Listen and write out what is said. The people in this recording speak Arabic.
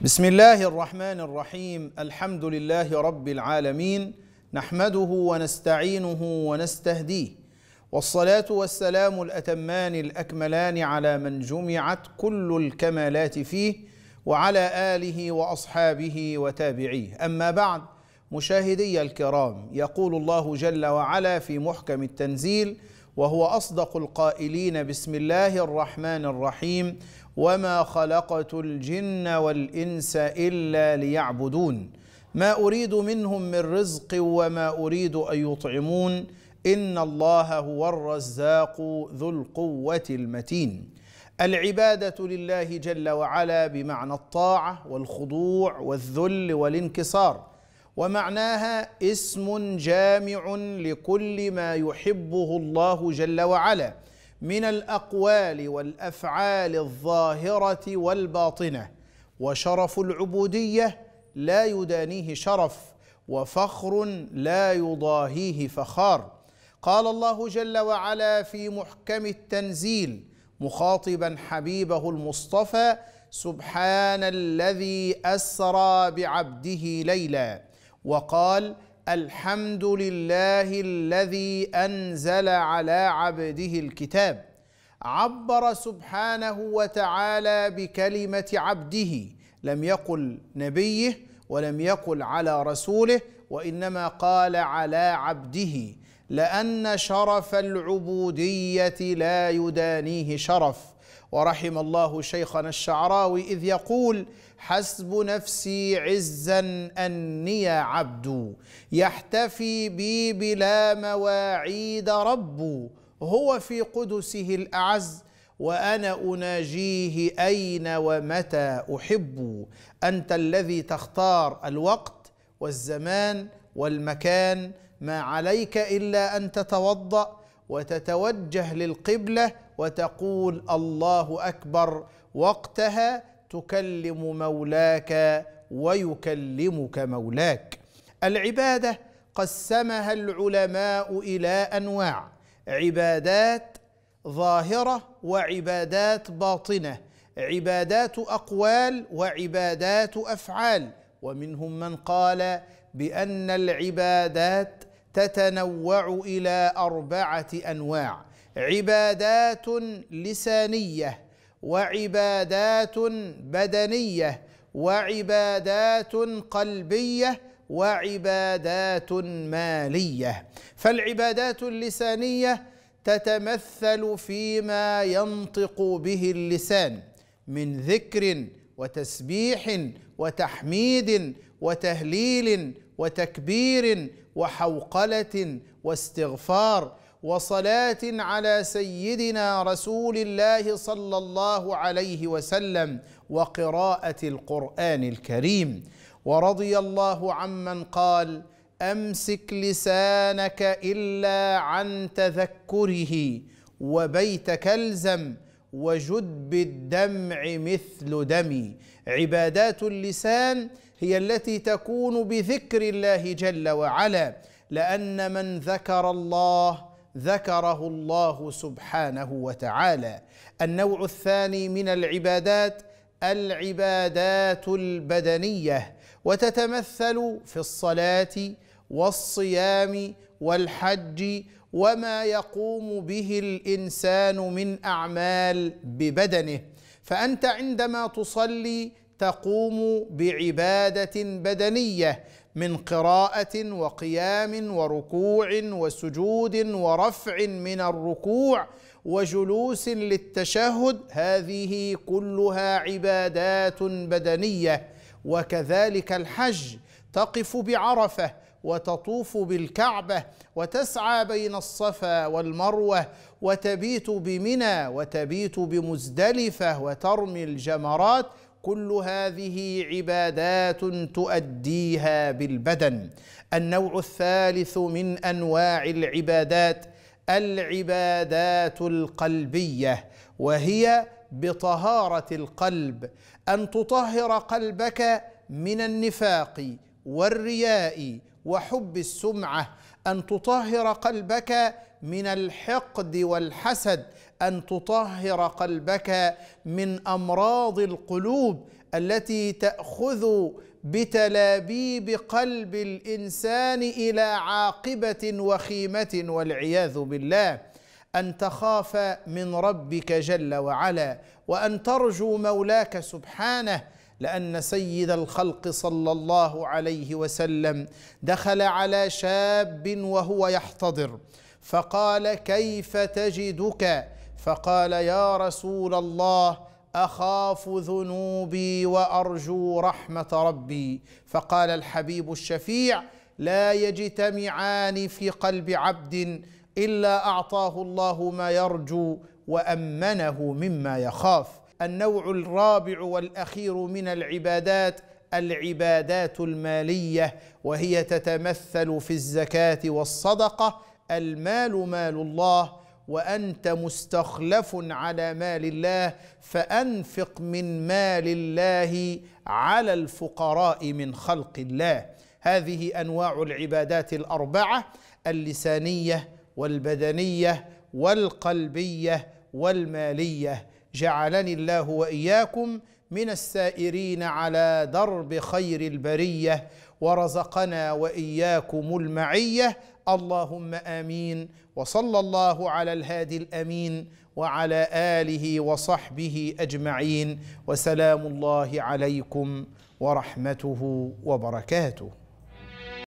بسم الله الرحمن الرحيم الحمد لله رب العالمين نحمده ونستعينه ونستهديه والصلاه والسلام الاتمان الاكملان على من جمعت كل الكمالات فيه وعلى اله واصحابه وتابعيه اما بعد مشاهدي الكرام يقول الله جل وعلا في محكم التنزيل وهو أصدق القائلين بسم الله الرحمن الرحيم وما خلقت الجن والإنس إلا ليعبدون ما أريد منهم من رزق وما أريد أن يطعمون إن الله هو الرزاق ذو القوة المتين العبادة لله جل وعلا بمعنى الطاعة والخضوع والذل والانكسار ومعناها اسم جامع لكل ما يحبه الله جل وعلا من الاقوال والافعال الظاهره والباطنه وشرف العبوديه لا يدانيه شرف وفخر لا يضاهيه فخار قال الله جل وعلا في محكم التنزيل مخاطبا حبيبه المصطفى سبحان الذي اسرى بعبده ليلا وقال الحمد لله الذي انزل على عبده الكتاب عبر سبحانه وتعالى بكلمه عبده لم يقل نبيه ولم يقل على رسوله وانما قال على عبده لان شرف العبوديه لا يدانيه شرف ورحم الله شيخنا الشعراوي إذ يقول حسب نفسي عزا أني عبد يحتفي بي بلا مواعيد رب هو في قدسه الأعز وانا اناجيه اين ومتى احب انت الذي تختار الوقت والزمان والمكان ما عليك الا ان تتوضا وتتوجه للقبله وتقول الله اكبر وقتها تكلم مولاك ويكلمك مولاك العباده قسمها العلماء الى انواع عبادات ظاهره وعبادات باطنه عبادات اقوال وعبادات افعال ومنهم من قال بان العبادات تتنوع الى اربعه انواع عبادات لسانيه وعبادات بدنيه وعبادات قلبيه وعبادات ماليه فالعبادات اللسانيه تتمثل فيما ينطق به اللسان من ذكر وتسبيح وتحميد وتهليل وتكبير وحوقله واستغفار وصلاه على سيدنا رسول الله صلى الله عليه وسلم وقراءه القران الكريم ورضي الله عمن قال امسك لسانك الا عن تذكره وبيتك الزم وجد بالدمع مثل دمي عبادات اللسان هي التي تكون بذكر الله جل وعلا لان من ذكر الله ذكره الله سبحانه وتعالى النوع الثاني من العبادات العبادات البدنيه وتتمثل في الصلاه والصيام والحج وما يقوم به الانسان من اعمال ببدنه فانت عندما تصلي تقوم بعباده بدنيه من قراءه وقيام وركوع وسجود ورفع من الركوع وجلوس للتشهد هذه كلها عبادات بدنيه وكذلك الحج تقف بعرفه وتطوف بالكعبه وتسعى بين الصفا والمروه وتبيت بمنى وتبيت بمزدلفه وترمي الجمرات كل هذه عبادات تؤديها بالبدن النوع الثالث من انواع العبادات العبادات القلبيه وهي بطهاره القلب ان تطهر قلبك من النفاق والرياء وحب السمعه ان تطهر قلبك من الحقد والحسد ان تطهر قلبك من امراض القلوب التي تاخذ بتلابيب قلب الانسان الى عاقبه وخيمه والعياذ بالله ان تخاف من ربك جل وعلا وان ترجو مولاك سبحانه لان سيد الخلق صلى الله عليه وسلم دخل على شاب وهو يحتضر فقال كيف تجدك فقال يا رسول الله اخاف ذنوبي وارجو رحمه ربي فقال الحبيب الشفيع لا يجتمعان في قلب عبد الا اعطاه الله ما يرجو وامنه مما يخاف النوع الرابع والاخير من العبادات العبادات الماليه وهي تتمثل في الزكاه والصدقه المال مال الله وانت مستخلف على مال الله فانفق من مال الله على الفقراء من خلق الله هذه انواع العبادات الاربعه اللسانيه والبدنيه والقلبيه والماليه جعلني الله واياكم من السائرين على درب خير البريه ورزقنا واياكم المعيه اللهم امين وصلى الله على الهادي الامين وعلى اله وصحبه اجمعين وسلام الله عليكم ورحمته وبركاته